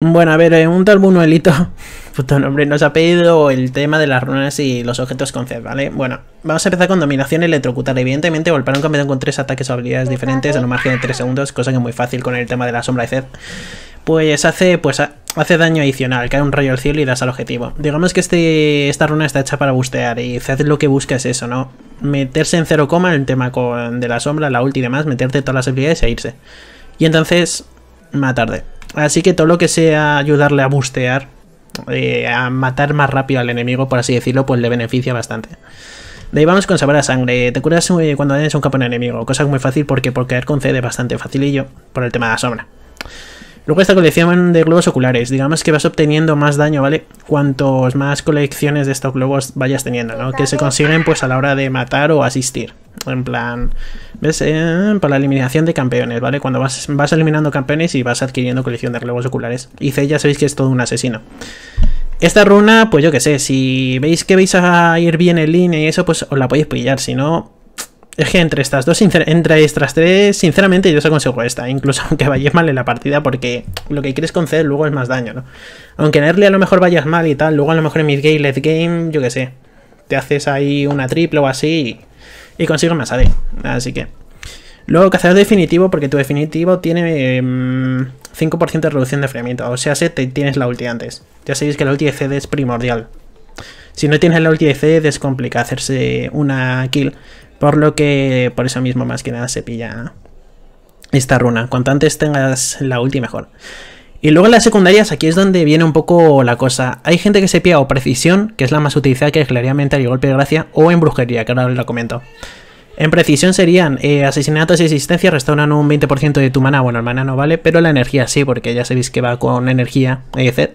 Bueno, a ver, eh, un tal Buñuelito, puto nombre, nos ha pedido el tema de las runas y los objetos con Zed, ¿vale? Bueno, vamos a empezar con dominación electrocutar. Evidentemente, golpear un campeón con tres ataques o habilidades diferentes en un margen de 3 segundos, cosa que es muy fácil con el tema de la sombra de Zed. Pues hace, pues hace daño adicional, cae un rayo al cielo y das al objetivo. Digamos que este, esta runa está hecha para bustear y Zed lo que busca es eso, ¿no? Meterse en cero 0, el tema de la sombra, la ulti y demás, meterte todas las habilidades e irse. Y entonces, más Así que todo lo que sea ayudarle a bustear, eh, a matar más rápido al enemigo, por así decirlo, pues le beneficia bastante. De ahí vamos con Saber a sangre. Te curas eh, cuando tienes un un en enemigo, cosa muy fácil porque por caer concede bastante facilillo por el tema de la sombra. Luego esta colección de globos oculares, digamos que vas obteniendo más daño, ¿vale? Cuantos más colecciones de estos globos vayas teniendo, ¿no? Que se consiguen pues a la hora de matar o asistir. En plan, ¿ves? Eh, para la eliminación de campeones, ¿vale? Cuando vas, vas eliminando campeones y vas adquiriendo colección de globos oculares. Y C ya sabéis que es todo un asesino. Esta runa, pues yo que sé, si veis que vais a ir bien en línea y eso, pues os la podéis pillar. Si no, es que entre estas dos, entre estas tres, sinceramente yo os aconsejo esta, incluso aunque vayas mal en la partida, porque lo que quieres conceder luego es más daño, ¿no? Aunque en early a lo mejor vayas mal y tal, luego a lo mejor en mid-game, late game, yo qué sé, te haces ahí una triple o así y, y consigues más AD, así que... Luego cazador definitivo, porque tu definitivo tiene 5% em, de reducción de enfriamiento. o sea, si te, tienes la ulti antes. Ya sabéis que la ulti de CD es primordial. Si no tienes la ulti de CD es complicado hacerse una kill, por lo que por eso mismo más que nada se pilla esta runa. Cuanto antes tengas la última mejor. Y luego en las secundarias aquí es donde viene un poco la cosa. Hay gente que se pilla o precisión, que es la más utilizada que es claramente el golpe de gracia, o en brujería, que ahora lo comento. En precisión serían eh, asesinatos y existencia restauran un 20% de tu mana. Bueno, el mana no vale, pero la energía sí, porque ya sabéis que va con energía, etc. Eh,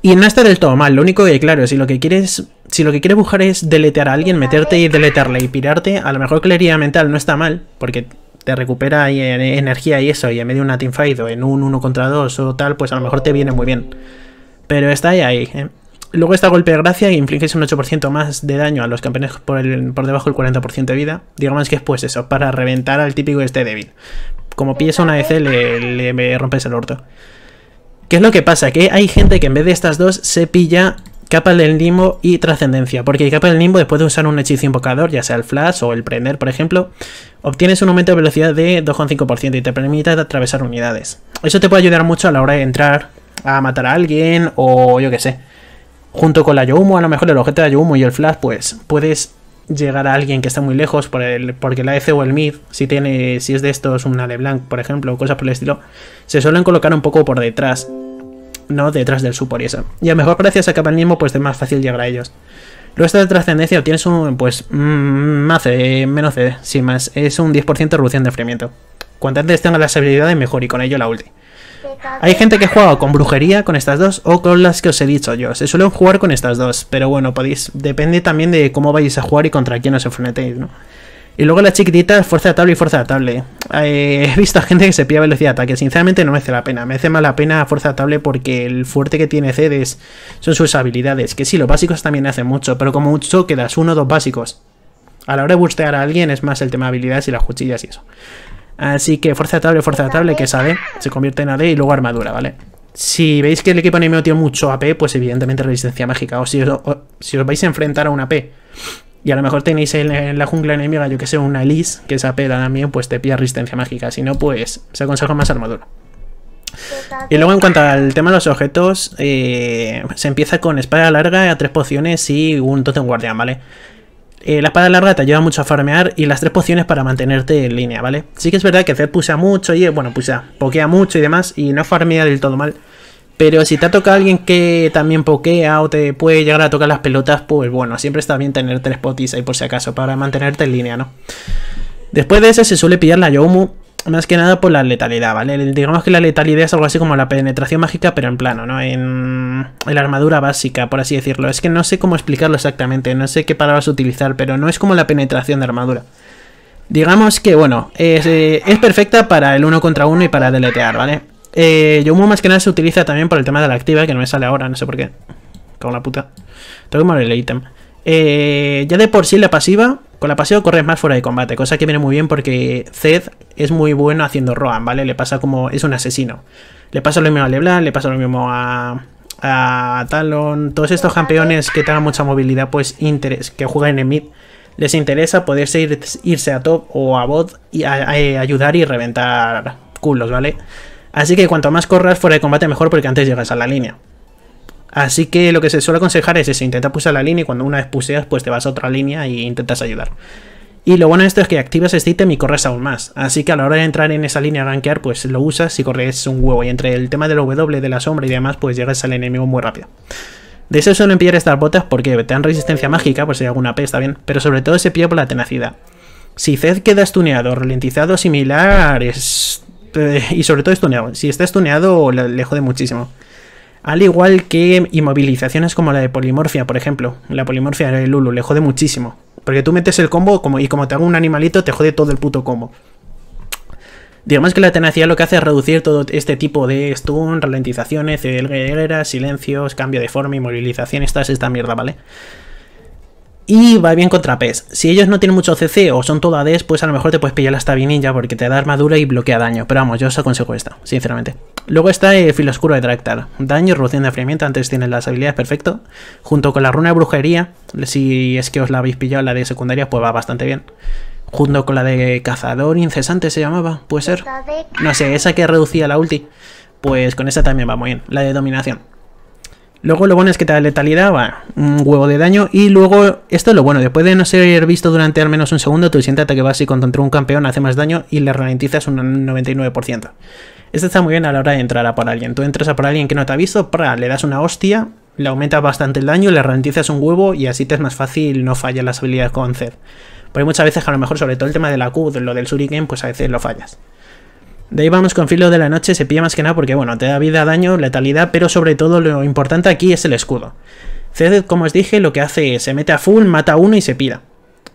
y no está del todo mal, lo único que claro, si lo que quieres si lo que quieres buscar es deletear a alguien, meterte y deletearle y pirarte, a lo mejor claridad mental no está mal, porque te recupera eh, energía y eso, y en medio de una teamfight o en un 1 contra 2 o tal, pues a lo mejor te viene muy bien. Pero está ahí, ahí. Eh. Luego está golpe de gracia y infliges un 8% más de daño a los campeones por, por debajo del 40% de vida. Digamos que es pues eso, para reventar al típico este débil. Como pies una EC le rompes el orto. ¿Qué es lo que pasa? Que hay gente que en vez de estas dos se pilla capa del limbo y trascendencia, porque capa del limbo después de usar un hechizo invocador, ya sea el flash o el prender, por ejemplo, obtienes un aumento de velocidad de 2,5% y te permite atravesar unidades. Eso te puede ayudar mucho a la hora de entrar a matar a alguien o yo qué sé. Junto con la Youmo, a lo mejor el objeto de la y el flash, pues puedes llegar a alguien que está muy lejos por el, porque la f e o el MID, si tiene, si es de estos un ale blanc, por ejemplo, o cosas por el estilo, se suelen colocar un poco por detrás, no detrás del support y eso. Y a lo mejor acaba el mismo, pues es más fácil llegar a ellos. Luego está de trascendencia, tienes un, pues, mm, más c menos CD, sin más, es un 10% de reducción de enfriamiento. Cuanto antes tengas las habilidades, mejor, y con ello la ulti. Hay gente que juega con brujería, con estas dos, o con las que os he dicho yo. Se suelen jugar con estas dos, pero bueno, podéis. Depende también de cómo vais a jugar y contra quién os enfrentéis, ¿no? Y luego la chiquitita, fuerza de tabla y fuerza de tabla. Eh, he visto a gente que se pilla velocidad de ataque. Sinceramente no me hace la pena. Me hace mala pena fuerza de tabla porque el fuerte que tiene Cedes son sus habilidades. Que sí, los básicos también hacen mucho, pero como mucho quedas uno o dos básicos. A la hora de bustear a alguien es más el tema de habilidades y las cuchillas y eso. Así que fuerza de tabla, fuerza de tabla, que sabe, se convierte en AD y luego armadura, ¿vale? Si veis que el equipo enemigo tiene mucho AP, pues evidentemente resistencia mágica. O si os, vais a enfrentar a un AP y a lo mejor tenéis en, la jungla enemiga, yo que sé, una Elise, que es AP también, pues te pilla resistencia mágica. Si no, pues se aconseja más armadura. Y luego en cuanto al tema de los objetos, eh, se empieza con espada larga, a tres pociones y un totem guardián, ¿vale? Eh, la espada larga te ayuda mucho a farmear y las tres pociones para mantenerte en línea, ¿vale? Sí que es verdad que Zed pusa mucho y, eh, bueno, pusa, pokea mucho y demás y no farmea del todo mal. Pero si te ha tocado alguien que también pokea o te puede llegar a tocar las pelotas, pues bueno, siempre está bien tener tres potis ahí por si acaso para mantenerte en línea, ¿no? Después de ese se suele pillar la Yomu, más que nada por la letalidad, ¿vale? Digamos que la letalidad es algo así como la penetración mágica, pero en plano, ¿no? En, la armadura básica, por así decirlo. Es que no sé cómo explicarlo exactamente, no sé qué palabras utilizar, pero no es como la penetración de armadura. Digamos que, bueno, eh, es, perfecta para el uno contra uno y para deletear, ¿vale? Eh, Yomu más que nada se utiliza también por el tema de la activa, que no me sale ahora, no sé por qué. Con la puta. Tengo que morir el ítem. Eh, ya de por sí la pasiva con la Paseo corres más fuera de combate, cosa que viene muy bien porque Zed es muy bueno haciendo rohan, ¿vale? Le pasa como. es un asesino. Le pasa lo mismo a Leblanc, le pasa lo mismo a. a Talon. Todos estos campeones que tengan mucha movilidad, pues interés, que juegan en mid, les interesa poderse ir, irse a top o a bot y eh, ayudar y reventar culos, ¿vale? Así que cuanto más corras fuera de combate mejor porque antes llegas a la línea. Así que lo que se suele aconsejar es eso, intenta pulsar la línea y cuando una vez puseas pues te vas a otra línea e intentas ayudar. Y lo bueno de esto es que activas este ítem y corres aún más, así que a la hora de entrar en esa línea a rankear pues lo usas y corres un huevo y entre el tema del W de la sombra y demás pues llegas al enemigo muy rápido. De eso suelen pillar estas botas porque te dan resistencia mágica, pues si hay alguna P está bien, pero sobre todo se pilla por la tenacidad. Si Zed queda stuneado, ralentizado similar es... Eh, y sobre todo estuneado, si está stuneado le jode muchísimo. Al igual que inmovilizaciones como la de polimorfia, por ejemplo. La polimorfia de Lulu le jode muchísimo. Porque tú metes el combo como, y como te hago un animalito, te jode todo el puto combo. Digamos que la tenacidad lo que hace es reducir todo este tipo de stun, ralentizaciones, guerrera, silencios, cambio de forma, inmovilización, esta esta mierda, ¿vale? Y va bien contra PES. Si ellos no tienen mucho CC o son todo ADs, pues a lo mejor te puedes pillar la ninja porque te da armadura y bloquea daño. Pero vamos, yo os aconsejo esta, sinceramente. Luego está el eh, oscuro de Dractar. Daño, reducción de enfriamiento, antes tienen las habilidades perfecto. Junto con la runa de brujería, si es que os la habéis pillado, la de secundaria, pues va bastante bien. Junto con la de cazador incesante se llamaba, puede ser. No sé, esa que reducía la ulti. Pues con esa también va muy bien, la de dominación. Luego lo bueno es que te da letalidad, va, un huevo de daño. Y luego, esto es lo bueno, después de no ser visto durante al menos un segundo, tú tu que vas y contra un campeón hace más daño y le ralentizas un 99%. Esto está muy bien a la hora de entrar a por alguien. Tú entras a por alguien que no te ha visto, le das una hostia, le aumenta bastante el daño, le ralentizas un huevo y así te es más fácil no fallar las habilidades con Zed. Porque muchas veces, a lo mejor, sobre todo el tema de la Q, lo del game pues a veces lo fallas. De ahí vamos con Filo de la Noche, se pilla más que nada porque, bueno, te da vida, daño, letalidad, pero sobre todo lo importante aquí es el escudo. Ceded, como os dije, lo que hace es se mete a full, mata a uno y se pida.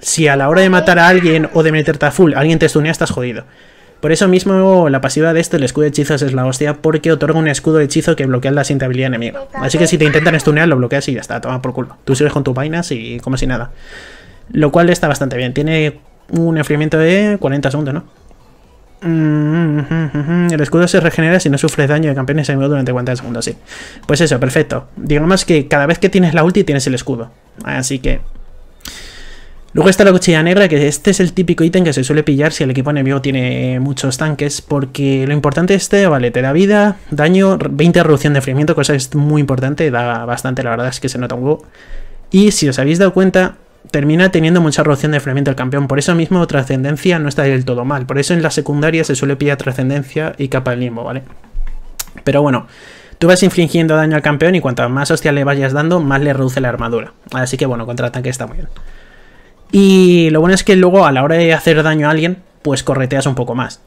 Si a la hora de matar a alguien o de meterte a full alguien te stunea, estás jodido. Por eso mismo la pasiva de este, el escudo de hechizos, es la hostia porque otorga un escudo de hechizo que bloquea la sintabilidad enemiga. Así que si te intentan stunear, lo bloqueas y ya está, toma por culo. Tú sigues con tus vainas y como si nada. Lo cual está bastante bien. Tiene un enfriamiento de 40 segundos, ¿no? Mm, el escudo se regenera si no sufres daño de campeones enemigos durante 40 segundos, sí. Pues eso, perfecto. Digamos que cada vez que tienes la ulti tienes el escudo. Así que... Luego está la cuchilla negra, que este es el típico ítem que se suele pillar si el equipo enemigo tiene muchos tanques, porque lo importante este, vale, te da vida, daño, 20 reducción de enfriamiento, cosa que es muy importante, da bastante, la verdad es que se nota un go. Y si os habéis dado cuenta, termina teniendo mucha reducción de frenamiento al campeón. Por eso mismo trascendencia no está del todo mal. Por eso en la secundaria se suele pillar trascendencia y capa de limbo, ¿vale? Pero bueno, tú vas infligiendo daño al campeón y cuanto más hostia le vayas dando, más le reduce la armadura. Así que bueno, contra que está muy bien. Y lo bueno es que luego a la hora de hacer daño a alguien, pues correteas un poco más.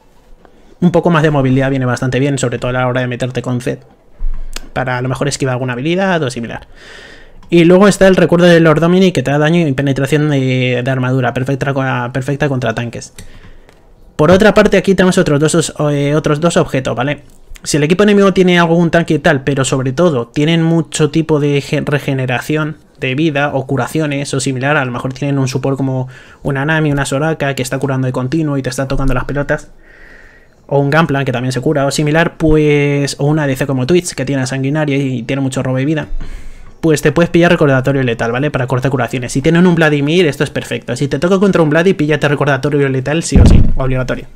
Un poco más de movilidad viene bastante bien, sobre todo a la hora de meterte con Z Para a lo mejor esquivar alguna habilidad o similar. Y luego está el recuerdo del Lord Domini que te da daño y penetración de, armadura, perfecta, perfecta contra tanques. Por otra parte, aquí tenemos otros dos, eh, otros dos objetos, ¿vale? Si el equipo enemigo tiene algún tanque y tal, pero sobre todo tienen mucho tipo de regeneración de vida o curaciones o similar, a lo mejor tienen un support como una Nami, una Soraka que está curando de continuo y te está tocando las pelotas, o un Gamplan que también se cura o similar, pues, o una DC como Twitch que tiene sanguinaria y tiene mucho robo de vida pues te puedes pillar recordatorio letal, ¿vale? Para corta curaciones. Si tienen un Vladimir, esto es perfecto. Si te toca contra un Vladi, píllate recordatorio letal sí o sí, obligatorio.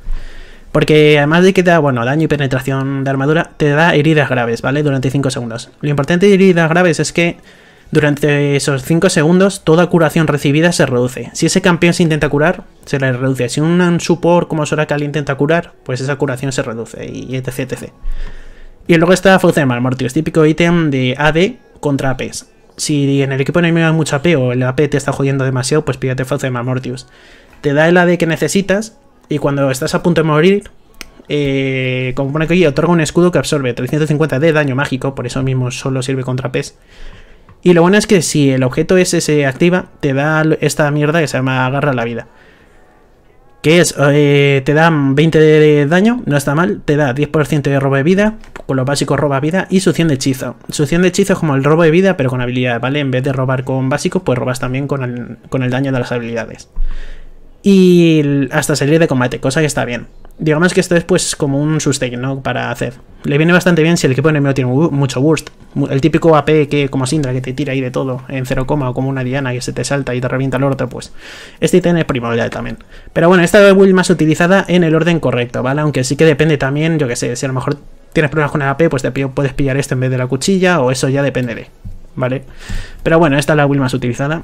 Porque además de que te da, bueno, daño y penetración de armadura, te da heridas graves, ¿vale? Durante 5 segundos. Lo importante de heridas graves es que durante esos 5 segundos toda curación recibida se reduce. Si ese campeón se intenta curar, se le reduce. Si un support como Sorakal intenta curar, pues esa curación se reduce, y etc, etc. Y luego está de Mortius, típico ítem de AD contra APs. E si en el equipo enemigo hay mucho AP e o el AP te está jodiendo demasiado, pues pídate de Mamortius. Te da el AD que necesitas y cuando estás a punto de morir, eh, como pone aquí, otorga un escudo que absorbe 350 de daño mágico, por eso mismo solo sirve contra PES. Y lo bueno es que si el objeto ese se activa, te da esta mierda que se llama agarra la vida que es, eh, te dan 20 de daño, no está mal, te da 10% de robo de vida, con lo básico roba vida, y succión de hechizo. Succión de hechizo es como el robo de vida, pero con habilidad, ¿vale? En vez de robar con básico pues robas también con con el daño de las habilidades y hasta salir de combate, cosa que está bien. Digamos que esto es pues como un sustain, ¿no? Para hacer. Le viene bastante bien si el equipo enemigo tiene mucho burst. El típico AP que como Sindra que te tira ahí de todo en 0, o como una diana que se te salta y te revienta el orto, pues este ítem es primordial también. Pero bueno, esta es la build más utilizada en el orden correcto, ¿vale? Aunque sí que depende también, yo que sé, si a lo mejor tienes problemas con el AP, pues te puedes pillar esto en vez de la cuchilla o eso ya depende de, ¿vale? Pero bueno, esta es la build más utilizada.